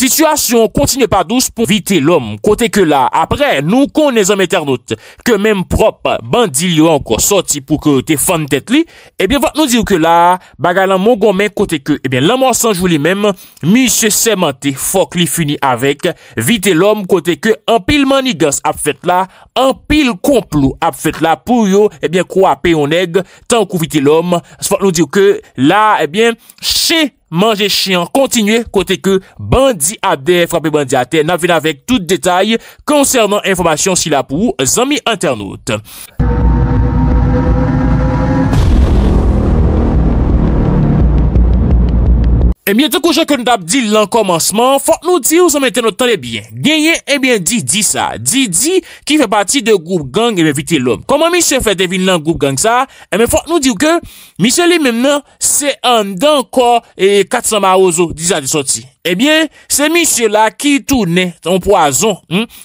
Situasyon kontine pa douz pou vite l'om kote ke la apre nou konen zanm eternot ke menm prop bandilyo anko soti pou ke te fan tet li ebyen vat nou diyo ke la bagalan mongome kote ke ebyen laman sanjou li menm misye semente fok li fini avek vite l'om kote ke anpil manigas apfet la anpil komplou apfet la pou yo ebyen kwape yon eg tan kou vite l'om sfat nou diyo ke la ebyen chè. Mange chiant, kontinue kote ke bandi ade, frapi bandi ate, na vina vek tout detay konsernan informasyon si la pou zami anternote. E eh mwen dekouche ke nou dap di lankomansman, fok nou di ou sa mwen tenotarebyen. Ganyen, e mwen di di sa. Di di ki fe pati de goup eh gang e mwen viti lom. Koman mi se fe devin lank goup gang sa? E eh mwen fok nou di ou ke, mi se li mwen non, se an dan kwa katsan ma ouzo di sa disoti. Ebyen, eh se misye la ki toune ton poazon,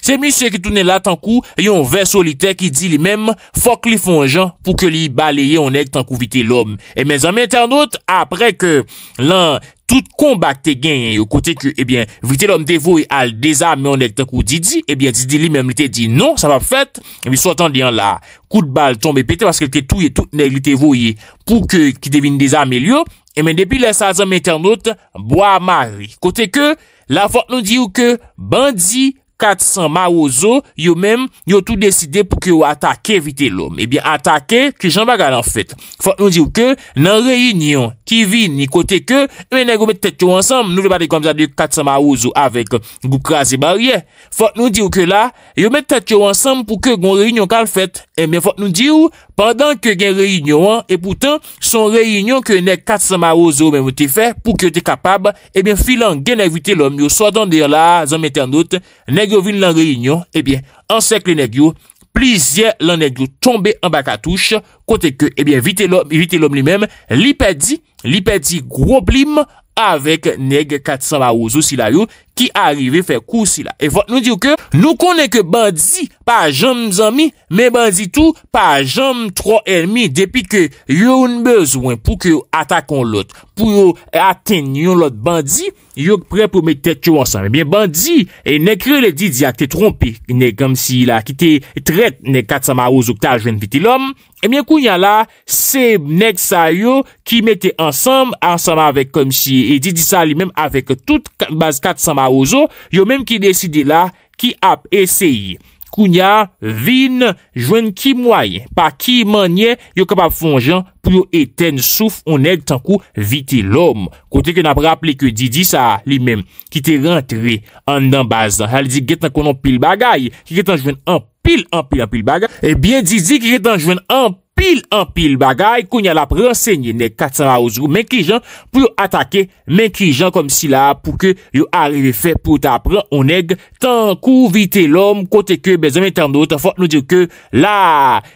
se misye ki toune la tankou, yon ve solite ki di li mem fok li fonjan pou ke li baleye onek tankou vite l'om. Emen eh zanmete anot, apre ke lan tout konbate gen, yon kote ki ebyen vite l'om devoye al dezame onek tankou didi, ebyen eh didi li mem lite di non, sa va pfet, mi sou atan diyan la. kou de bal tombe pete paske ke touye tout negli te voye pou ke ki devine deza amelyo. Emen depi la sazame internaute Boa Mari. Kote ke la vot nou di ou ke bandi Katsan Marouzo yo mèm yo tout deside pou ki yo atake vite lòm. Ebyen eh atake kishan bagan an fèt. Fòk nou diw ke nan reyinyon ki vi ni kote ke, menè gòmè tèt yo ansam. Nou ve pati komzade katsan Marouzo avèk Goukrasi Barie. Fòk nou diw ke la, yo mè tèt yo ansam pou ke gòm reyinyon kal fèt. Ebyen fòk nou diw... Pendan ke gen reyinyon an, e poutan, son reyinyon ke neg 400 barouzo men mouti fè, pou ki yo te kapab, e ben filan gen evite lom yo, so adan de la, zanm eten not, neg yo vin lan reyinyon, e eh ben, ansek le neg yo, plizye lan neg yo tombe an baka touche, kote ke, e eh ben, evite lom li men, li pedi, li pedi gwo blim avek neg 400 barouzo si la yo, ki arive fe kousi la. E fote nou diyo ke nou konen ke bandzi pa jom zami, men bandzi tou pa jom tro ermi depi ke yon bezwen pou ke atakon lot, pou yon aten yon lot bandzi, yon pre pou metek yo ansame. Men bandzi e ne kre le didi akte trompi ne kom si la, ki te tret ne katsama ou zokta jwen vitilom e men kou nyan la, se nek sa yo ki metek ansame ansame avek kom si, e didi sa li men avek tout katsama yo menm ki deside la ki ap eseyi kounya vin jwen ki mway pa ki manye yo kapap fonjan pou yo eten souf onen tan kou viti lom kote ke nap raple ke Didi sa li menm ki te rentre an dan bazan hal di getan konon pil bagay ki getan jwen an pil an pil an pil bagay e bien Didi ki getan jwen an pil Il empil bagay koun yal apren, se nye neg katan a ouzgou menkijan pou yo atake menkijan kom si la pou ke yo areve fe pou ta apren o neg tan kou vite lom kote ke bezan menkijan nou te fote nou dire ke la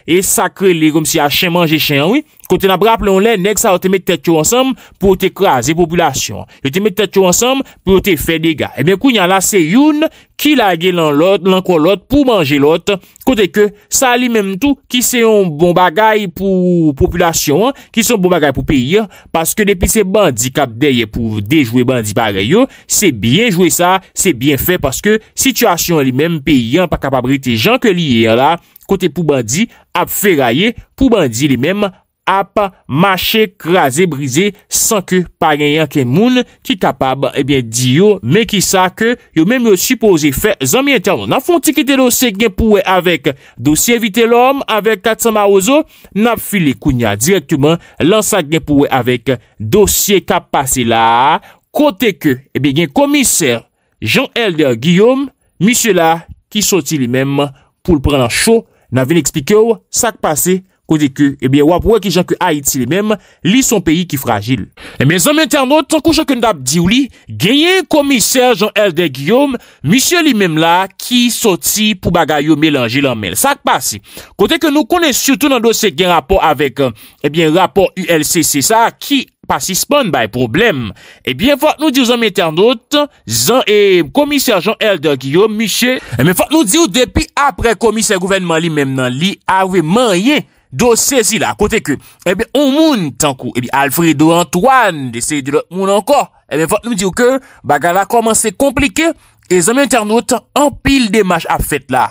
e sakre li kom si a chen manje chen wè. Kote nan braplon lè, nek sa ou te met tè tchou ansam pou ou te krasi popoulasyon. Ou te met tè tchou ansam pou ou te fè degay. E eh mè kou yon la se youn ki lage lankon lot pou manje lot. Kote ke sa li mèm tou ki se yon bon bagay pou popoulasyon, ki se yon bon bagay pou peyi. Paske depi se bandi kapdeye pou dejwe bandi bagay yo, se bien jwe sa, se bien fè. Paske situasyon li mèm peyi an pa kapabrite jan ke li yon la. Kote pou bandi ap fè raye pou bandi li mèm manje. ap mache, kreze, brize, san ke pa gen yon ke moun ki kapab, ebyen, eh di yo, me ki sa ke yo menm yo sipoze fe zanmien terno. Nan fonte ki te dosye gen pouwe avek dosye evite lom, avek katsan ma ozo, nan fili kounya direktouman, lan sa gen pouwe avek dosye ka pase la, kote ke, ebyen, eh komiser, Jean-Helder Guillaume, misye la, ki soti li menm pou l prelan chou, nan ven ekspike ou, sak pase Kou di ke, e bie wap wè ki janku Haiti li mèm, li son peyi ki fragil. E mè zan mè ternot, kou chok nou dap di ou li, genye komiser Jean-Elder Guillaume, misye li mèm la ki soti pou bagayou melanji lan mèl. Sak pasi. Kote ke nou konen soutou nan dosye gen rapor avek, e bie rapor ULCC sa, ki pasi spon bè problem. E bie fòt nou di ou zan mè ternot, zan komiser Jean-Elder Guillaume, misye, e mè fòt nou di ou depi apre komiser gouvenman li mèm nan li, avè mè yè. Dosye si la, kote ke, ebe, eh on moun, tankou, ebe, eh Alfredo Antoine, de seye de lot moun anko, ebe, eh fote nou diyo ke, bagala koman se komplike, e zami internet, anpil de mach ap fete la,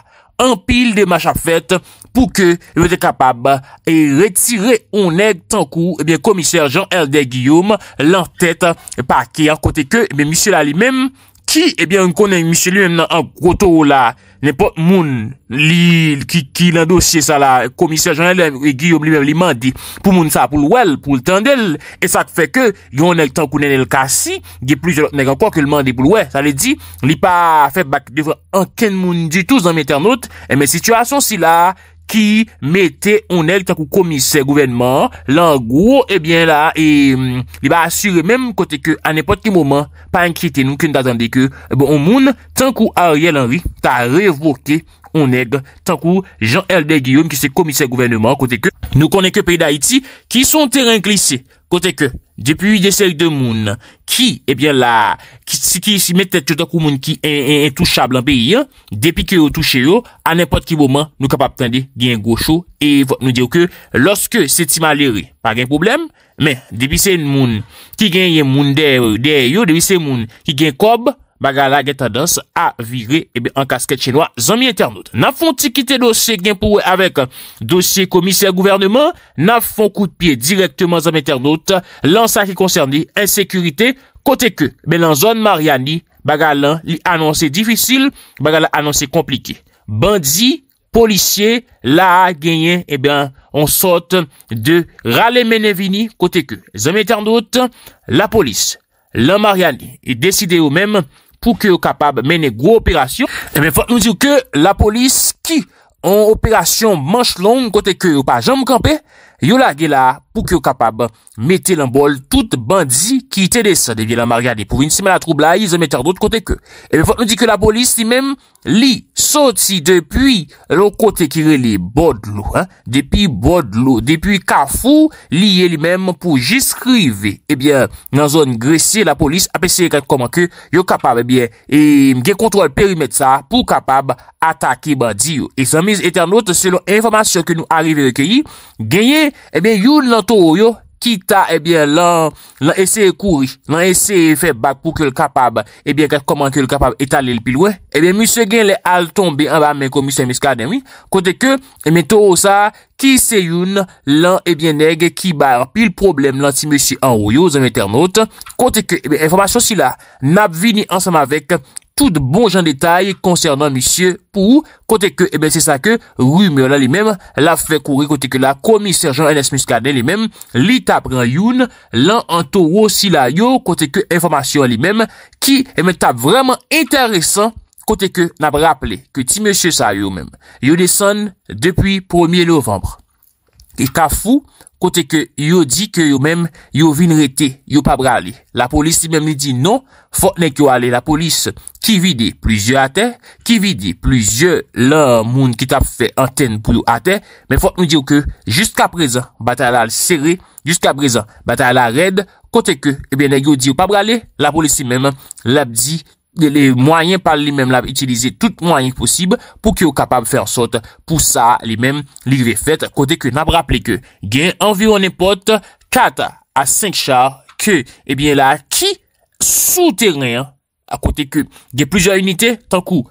anpil de mach ap fete, pou ke, ebe, de kapab, e retire, on ed, tankou, ebe, komisèr Jean-Herdé Guillaume, lantet, pa ke, ankote ke, ebe, misè la li mèm, Ki ebyen konen misilu en an koto la... Ne pot moun... Li... Ki lan dosye sa la... Komisya janelèm... Guyom li mèm li mandi... Pou moun sa pou l'wel... Pou l'tendel... E sa k feke... Yon el tankou nen el kasi... Di pliz... Nèk ankon ke l mandi pou l'wel... Sa li di... Li pa... Fèk bak... Anken moun di tous nan mè ternout... E mè situasyon si la... ki mette onel takou komise gouvenman, langou, ebyen eh la, e, mm, li ba asyre menm kote ke an epot ki mouman, pa ankite nou ki nou datande ke, bon moun, tankou Ariel Henry ta revoke, On neg tankou Jean-Helder Guillaume ki se komise gouvernement kote ke nou konen ke peyi da iti ki son teren glise. Kote ke, depi de seri de moun ki, ebyen eh la, ki si mette chotakou moun ki entouchable an peyi ya, depi ki yo touche yo, an epot ki boman nou kapap kande gen gosho. E nou diyo ke, loske se ti malere, pa gen problem, men, depi se moun ki gen yon moun der yo, depi se moun ki gen kob, baga la geta dans a vire eh en kasket chenwa zami internaute. Nafon ti kite dosye genpouwe avek euh, dosye komisye a gouvernement, nafon koute pie direktyman zami internaute lan sa ki konserni ensekurite kote eh ke. Be lan zon Mariani, baga lan li anonsi difisil, baga lan anonsi komplike. Bandi, polisye, la genyen, eh e ben, on sote de rale menevini kote ke. Zami internaute, la polis, lan Mariani, e deside ou menm, pou ke ou kapab mene gwo operasyon. Emen, eh fote nou diw ke la polis ki an operasyon manche long kote ke ou pa jom kampe, yo la ge la... ki yo kapab mette lan bol tout bandi ki ite desa devye lan margani pou insi men la troubla yi, ze mette anot kote ke. Ebe, fote nou di ke la polis li men li soti depi lon kote kire li bodlo depi bodlo, depi kafou li ye li men pou jeskrive, ebyen eh nan zon gresye la polis apese yo kapab, ebyen, eh gen kontrol perimet sa pou kapab atake bandi yo. E san miz etan not selon informasyon ke nou arrive ke yi, genye, ebyen, eh yon lan To yo, kita, ebyen, eh lan, lan eseye kouri, lan eseye fe bak pou ke l kapab, ebyen, koman ke l kapab etalil pil we. Ebyen, mousse gen le al ton bi an ba men ko mousse miska denwi. Kote ke, ebyen, to yo sa, ki se youn, lan, ebyen, eh neg, ki bar, pil problem lan si moussi an ro yo, zan meternot. Kote ke, ebyen, eh informasyon si la, nab vini ansam avek. Sout bon jan detay koncernan misye pou kote ke ebe se sa ke rume la li mem la fe kouri kote ke la komi serjan NS Muscadet li mem li tab gran youn lan an to wo si la yo kote ke informasyon li mem ki ebe eh tab vreman interesan kote ke nab rappele ki ti misye sa yo mem. Yo desan depi 1e novembre. E ka fou kote ke yo di ke yo mem yo vin rete, yo pa brale. La polisi mem ni di non, fote ne ki yo ale. La polisi ki vide plizye a te, ki vide plizye lan moun ki tap fe anten pou yo a te. Men fote mi di yo ke, jist ka prezen batal al sere, jist ka prezen batal al red. Kote ke, e ben yo di yo pa brale, la polisi mem la di ki... de le mwanyen pal li menm la, itilize tout mwanyen posib, pou ki yo kapab fe ansot, pou sa li menm li ve fet, kote ke nabraple ke, gen anvironen pot, kat a 5 char, ke, ebyen la, ki, sou teren, a kote ke, gen plizor uniten, tankou,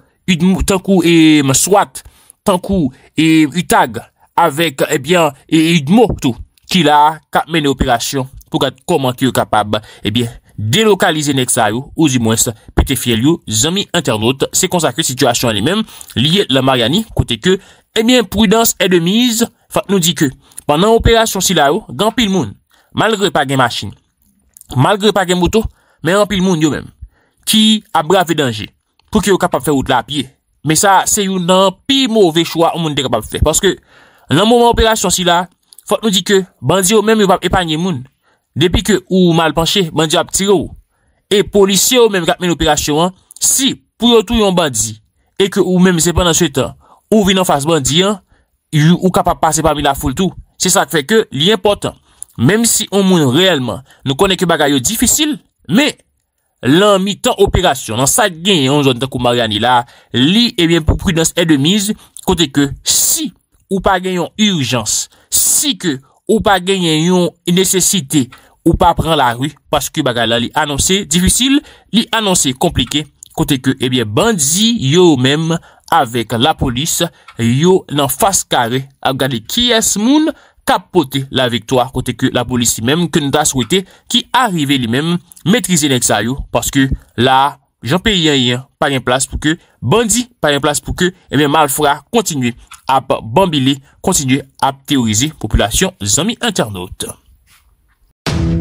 tankou e mswat, tankou e utag, avek, ebyen, e idmou tout, ki la, kat menn e operasyon, pou kat, koman ki yo kapab, ebyen, eh Delokalize nek sa yo, ouzi mweste, pete fye li yo, zami internet, se konsakre situasyon ane men, liye la mariani, kote ke, emyen eh prudans e de miz, fat nou di ke, pan nan operasyon si la yo, gampil moun, malgre pa gen machine, malgre pa gen moto, men gampil moun yo men, ki a brave denje, kou ki yo kapap fe ou tla apye. Me sa, se yo nan pi mouve chwa ou moun de kapap fe, paske, nan mouman operasyon si la, fat nou di ke, bandi yo men yo pap epanyen moun, Depi ke ou mal panche, bandi ap tire ou, e polisye ou menm kap men operasyon an, si pou yotou yon bandi, e ke ou menm sepan an sou etan, ou vin an fase bandi an, yon ou kap ap pase pa mi la foule tou, se sa feke li importan. Mem si ou moun reyelman nou konen ke bagay yo difisil, me lan mi tan operasyon, nan sa genyon zon tan kou mariani la, li e bien pou prudens e demiz, kote ke si ou pa genyon urjans, si ke ou pa genyon yon nesesite, Ou pa pran la ru. Paske baga la li anonsè. Difisil. Li anonsè. Komplike. Kote ke ebyen bandi yo ou mem. Avek la polis. Yo nan faskare. A gade ki es moun. Kapote la vektwa. Kote ke la polis li mem. Ke nou da souwete. Ki arrive li mem. Metrize lèk sa yo. Paske la. Janpe yon yon. Par yon plas pou ke. Bandi par yon plas pou ke. Ebyen eh mal fwa. Kontinu ap bambile. Kontinu ap teorize. Populasyon zami internote.